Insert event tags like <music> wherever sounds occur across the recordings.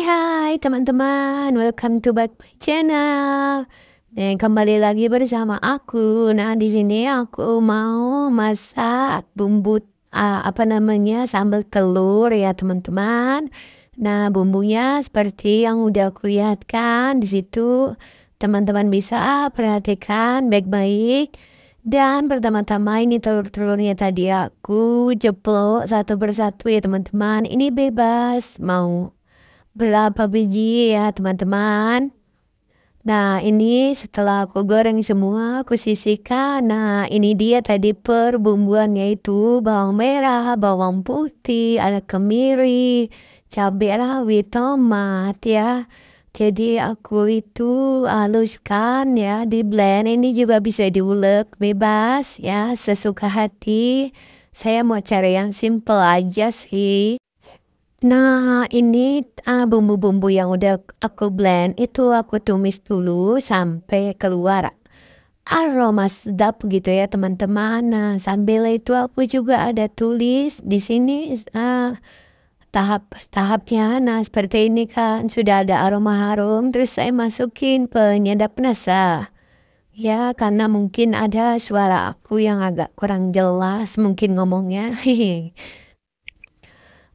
Hai hai teman-teman, welcome to back my channel. Dan kembali lagi bersama aku. Nah, di sini aku mau masak bumbu uh, apa namanya? sambal telur ya, teman-teman. Nah, bumbunya seperti yang udah aku lihatkan di situ. Teman-teman bisa perhatikan baik-baik. Dan pertama-tama ini telur-telurnya tadi aku jeplok satu persatu ya teman-teman. Ini bebas mau berapa biji ya teman-teman. Nah ini setelah aku goreng semua aku sisihkan. Nah ini dia tadi perbumbuan yaitu bawang merah, bawang putih, ada kemiri, cabai rawit, tomat ya. Jadi aku itu haluskan ya di blend. Ini juga bisa diulek bebas ya sesuka hati. Saya mau cari yang simple aja sih. Nah, ini, bumbu ah, bumbu-bumbu yang udah aku blend itu aku tumis dulu sampai keluar aroma sedap gitu ya teman-teman. Nah, sambil itu aku juga ada tulis di sini, uh, ah, tahap-tahapnya. Nah, seperti ini kan sudah ada aroma harum terus saya masukin penyedap rasa. Ya, karena mungkin ada suara aku yang agak kurang jelas mungkin ngomongnya. <laughs>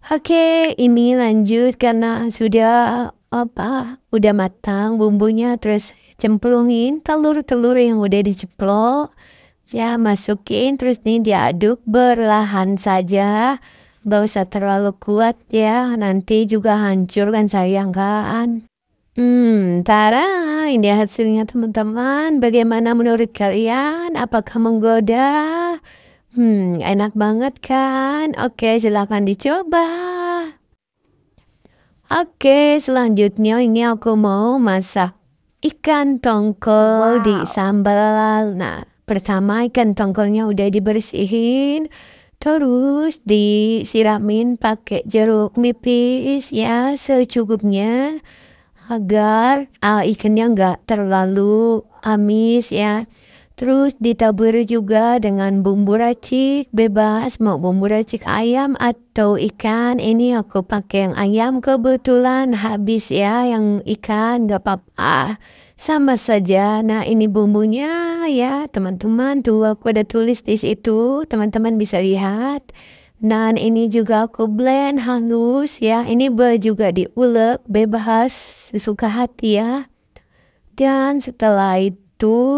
Oke, ini lanjut karena sudah apa? Udah matang bumbunya terus cemplungin telur-telur yang udah diceplok. Ya, masukin terus nih diaduk berlahan saja. Gak usah terlalu kuat ya, nanti juga hancur kan sayang kan. Hmm, Tara, ini hasilnya teman-teman. Bagaimana menurut kalian? Apakah menggoda? Hmm, enak banget kan? Oke, silahkan dicoba. Oke, selanjutnya ini aku mau masak ikan tongkol wow. di sambal. Nah, pertama ikan tongkolnya udah dibersihin. Terus disiramin pakai jeruk nipis ya secukupnya agar uh, ikannya nggak terlalu amis ya. Terus ditaburi juga dengan bumbu racik bebas mau bumbu racik ayam atau ikan. Ini aku pakai yang ayam kebetulan habis ya yang ikan gak apa-apa. Sama saja. Nah ini bumbunya ya teman-teman. Tuh aku ada tulis di situ. Teman-teman bisa lihat. Nah ini juga aku blend halus ya. Ini boleh juga diulek bebas sesuka hati ya. Dan setelah itu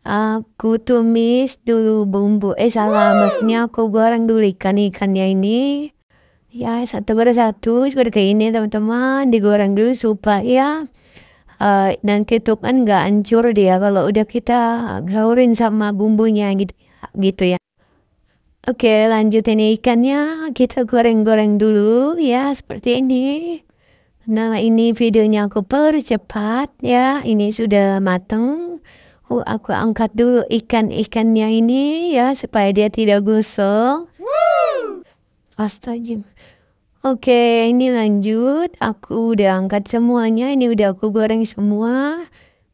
Aku tumis dulu bumbu eh salah, maksudnya aku goreng dulu ikan-ikannya ini. Ya, satu per satu seperti ini teman-teman, digoreng dulu supaya, uh, dan ketukan nggak hancur dia kalau udah kita gaurin sama bumbunya gitu gitu ya. Oke lanjut ini ikannya kita goreng-goreng dulu ya seperti ini. Nah ini videonya aku percepat ya, ini sudah mateng. Oh, aku angkat dulu ikan-ikannya ini ya supaya dia tidak gosong. Astaga. Oke, ini lanjut. Aku udah angkat semuanya. Ini udah aku goreng semua.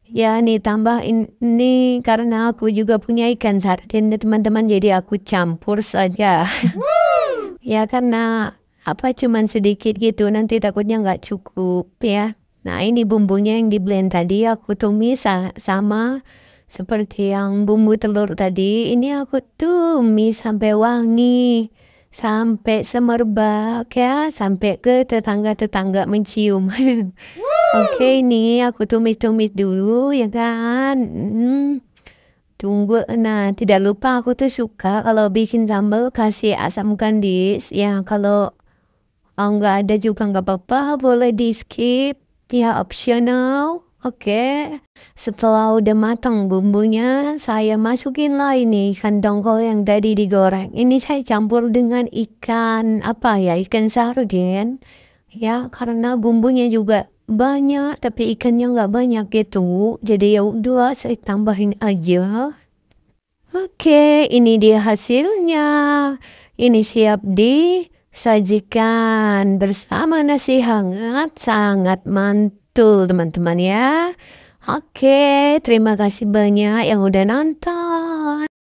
Ya, nih tambah ini karena aku juga punya ikan sarden teman-teman. Jadi aku campur saja. ya, karena apa cuman sedikit gitu. Nanti takutnya nggak cukup ya. Nah, ini bumbunya yang di blend tadi aku tumis sama seperti yang bumbu telur tadi, ini aku tumis sampai wangi, sampai semerbak ya, sampai ke tetangga-tetangga mencium. <laughs> Okey ini aku tumis-tumis dulu ya kan. Hmm. Tunggu. Nah, tidak lupa aku tuh suka kalau bikin sambal kasih asam kandis. Ya, kalau enggak ah, ada juga enggak apa-apa, boleh di skip. Ya, optional. Oke, setelah udah matang bumbunya, saya masukin lah ini ikan dongkol yang tadi digoreng. Ini saya campur dengan ikan apa ya, ikan sarden. Ya, karena bumbunya juga banyak, tapi ikannya nggak banyak gitu. Jadi ya udah, saya tambahin aja. Oke, ini dia hasilnya. Ini siap di sajikan bersama nasi hangat, sangat mantap. Betul teman-teman ya. Oke, terima kasih banyak yang udah nonton.